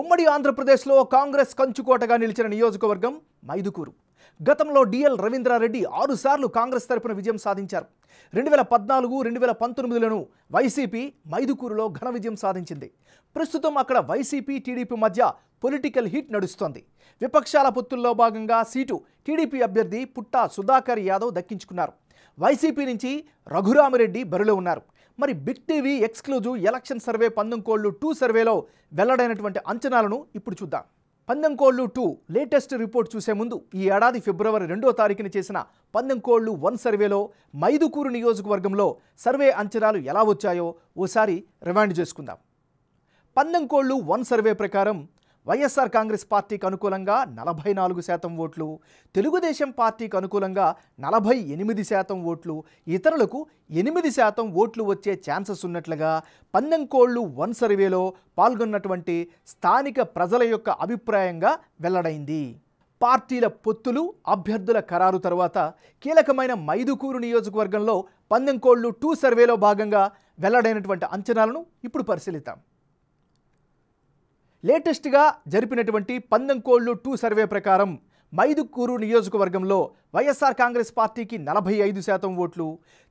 ఉమ్మడి ఆంధ్రప్రదేశ్లో కాంగ్రెస్ కంచుకోటగా నిలిచిన నియోజకవర్గం మైదుకూరు గతంలో డిఎల్ రవీంద్రారెడ్డి ఆరుసార్లు కాంగ్రెస్ తరపున విజయం సాధించారు రెండు వేల పద్నాలుగు రెండు వేల పంతొమ్మిదిలను వైసీపీ మైదుకూరులో ఘన విజయం సాధించింది ప్రస్తుతం అక్కడ వైసీపీ టీడీపీ మధ్య పొలిటికల్ హీట్ నడుస్తోంది విపక్షాల పొత్తుల్లో భాగంగా సీటు టీడీపీ అభ్యర్థి పుట్టా సుధాకర్ యాదవ్ దక్కించుకున్నారు వైసీపీ నుంచి రఘురామరెడ్డి బరిలో ఉన్నారు మరి Big TV exclusive election survey కోళ్లు టూ సర్వేలో వెల్లడైనటువంటి అంచనాలను ఇప్పుడు చూద్దాం పందెంకోళ్ళు టూ లేటెస్ట్ రిపోర్ట్ చూసే ముందు ఈ ఏడాది ఫిబ్రవరి రెండో తారీఖున చేసిన పందెంకోళ్ళు వన్ సర్వేలో మైదుకూరు నియోజకవర్గంలో సర్వే అంచనాలు ఎలా వచ్చాయో ఓసారి రివైండ్ చేసుకుందాం పందెంకోళ్ళు వన్ సర్వే ప్రకారం వైఎస్ఆర్ కాంగ్రెస్ పార్టీకి అనుకూలంగా నలభై నాలుగు శాతం ఓట్లు తెలుగుదేశం పార్టీకి అనుకూలంగా నలభై ఎనిమిది శాతం ఓట్లు ఇతరులకు ఎనిమిది శాతం ఓట్లు వచ్చే ఛాన్సెస్ ఉన్నట్లుగా పందెంకోళ్ళు వన్ సర్వేలో పాల్గొన్నటువంటి స్థానిక ప్రజల యొక్క అభిప్రాయంగా వెల్లడైంది పార్టీల పొత్తులు అభ్యర్థుల ఖరారు తర్వాత కీలకమైన మైదుకూరు నియోజకవర్గంలో పందెంకోళ్ళు టూ సర్వేలో భాగంగా వెల్లడైనటువంటి అంచనాలను ఇప్పుడు పరిశీలిద్దాం లేటెస్ట్గా జరిపినటువంటి పందెంకోళ్లు టూ సర్వే ప్రకారం మైదుకూరు నియోజకవర్గంలో వైఎస్ఆర్ కాంగ్రెస్ పార్టీకి నలభై ఐదు శాతం ఓట్లు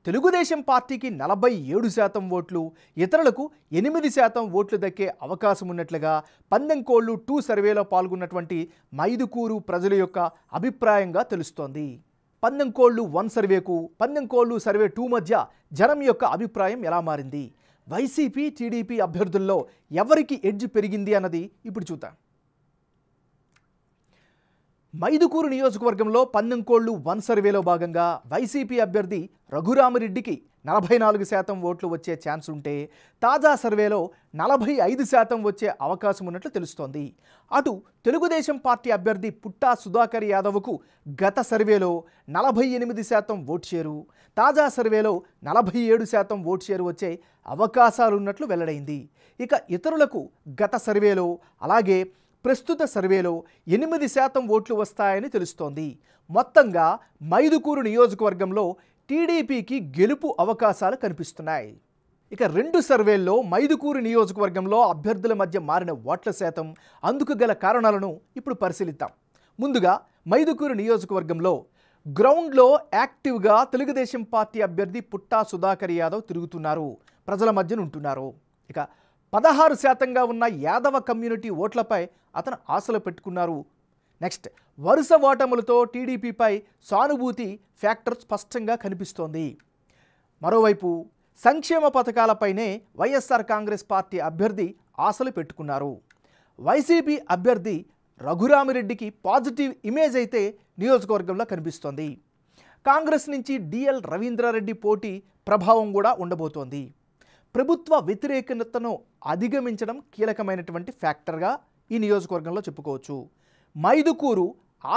తెలుగుదేశం పార్టీకి నలభై ఏడు శాతం ఓట్లు ఇతరులకు ఎనిమిది శాతం ఓట్లు దక్కే అవకాశం ఉన్నట్లుగా పందెంకోళ్లు టూ సర్వేలో పాల్గొన్నటువంటి మైదుకూరు ప్రజల యొక్క అభిప్రాయంగా తెలుస్తోంది పందెంకోళ్లు వన్ సర్వేకు పందెంకోళ్లు సర్వే టూ మధ్య జనం యొక్క అభిప్రాయం ఎలా మారింది వైసీపీ టీడీపీ అభ్యర్థుల్లో ఎవరికి ఎడ్జ్ పెరిగింది అన్నది ఇప్పుడు చూద్దాం మైదుకూరు నియోజకవర్గంలో పన్నెంకోళ్లు వన్ సర్వేలో భాగంగా వైసీపీ అభ్యర్థి రఘురామరెడ్డికి నలభై నాలుగు శాతం ఓట్లు వచ్చే ఛాన్స్ ఉంటే తాజా సర్వేలో నలభై ఐదు శాతం వచ్చే అవకాశం ఉన్నట్లు తెలుస్తోంది అటు తెలుగుదేశం పార్టీ అభ్యర్థి పుట్టా సుధాకర్ యాదవ్కు గత సర్వేలో నలభై ఎనిమిది శాతం ఓటు షేరు తాజా సర్వేలో నలభై ఏడు శాతం ఓటు షేరు వచ్చే అవకాశాలున్నట్లు వెల్లడైంది ఇక ఇతరులకు గత సర్వేలో అలాగే ప్రస్తుత సర్వేలో ఎనిమిది శాతం ఓట్లు వస్తాయని తెలుస్తోంది మొత్తంగా మైదుకూరు నియోజకవర్గంలో టీడీపీకి గెలుపు అవకాశాలు కనిపిస్తున్నాయి ఇక రెండు సర్వేల్లో మైదుకూరు నియోజకవర్గంలో అభ్యర్థుల మధ్య మారిన ఓట్ల శాతం అందుకు గల కారణాలను ఇప్పుడు పరిశీలిద్దాం ముందుగా మైదుకూరు నియోజకవర్గంలో గ్రౌండ్లో యాక్టివ్గా తెలుగుదేశం పార్టీ అభ్యర్థి పుట్టా సుధాకర్ యాదవ్ తిరుగుతున్నారు ప్రజల ఉంటున్నారు ఇక పదహారు శాతంగా ఉన్న యాదవ కమ్యూనిటీ ఓట్లపై అతను ఆశలు పెట్టుకున్నారు నెక్స్ట్ వరుస ఓటములతో టీడీపీపై సానుభూతి ఫ్యాక్టర్ స్పష్టంగా కనిపిస్తోంది మరోవైపు సంక్షేమ పథకాలపైనే వైఎస్ఆర్ కాంగ్రెస్ పార్టీ అభ్యర్థి ఆశలు పెట్టుకున్నారు వైసీపీ అభ్యర్థి రఘురామిరెడ్డికి పాజిటివ్ ఇమేజ్ అయితే నియోజకవర్గంలో కనిపిస్తోంది కాంగ్రెస్ నుంచి డిఎల్ రవీంద్రారెడ్డి పోటీ ప్రభావం కూడా ఉండబోతోంది ప్రభుత్వ వ్యతిరేకతను అధిగమించడం కీలకమైనటువంటి ఫ్యాక్టర్గా ఈ నియోజకవర్గంలో చెప్పుకోవచ్చు మైదుకూరు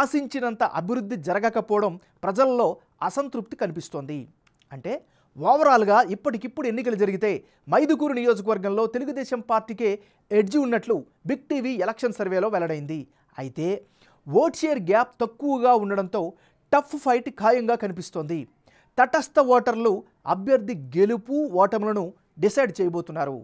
ఆశించినంత అభివృద్ధి జరగకపోవడం ప్రజల్లో అసంతృప్తి కనిపిస్తోంది అంటే ఓవరాల్గా ఇప్పటికిప్పుడు ఎన్నికలు జరిగితే మైదుకూరు నియోజకవర్గంలో తెలుగుదేశం పార్టీకే ఎడ్జి ఉన్నట్లు బిగ్ టీవీ ఎలక్షన్ సర్వేలో వెల్లడైంది అయితే ఓట్ షేర్ గ్యాప్ తక్కువగా ఉండడంతో టఫ్ ఫైట్ ఖాయంగా కనిపిస్తోంది తటస్థ ఓటర్లు అభ్యర్థి గెలుపు ఓటములను డిసైడ్ చేయబోతున్నారు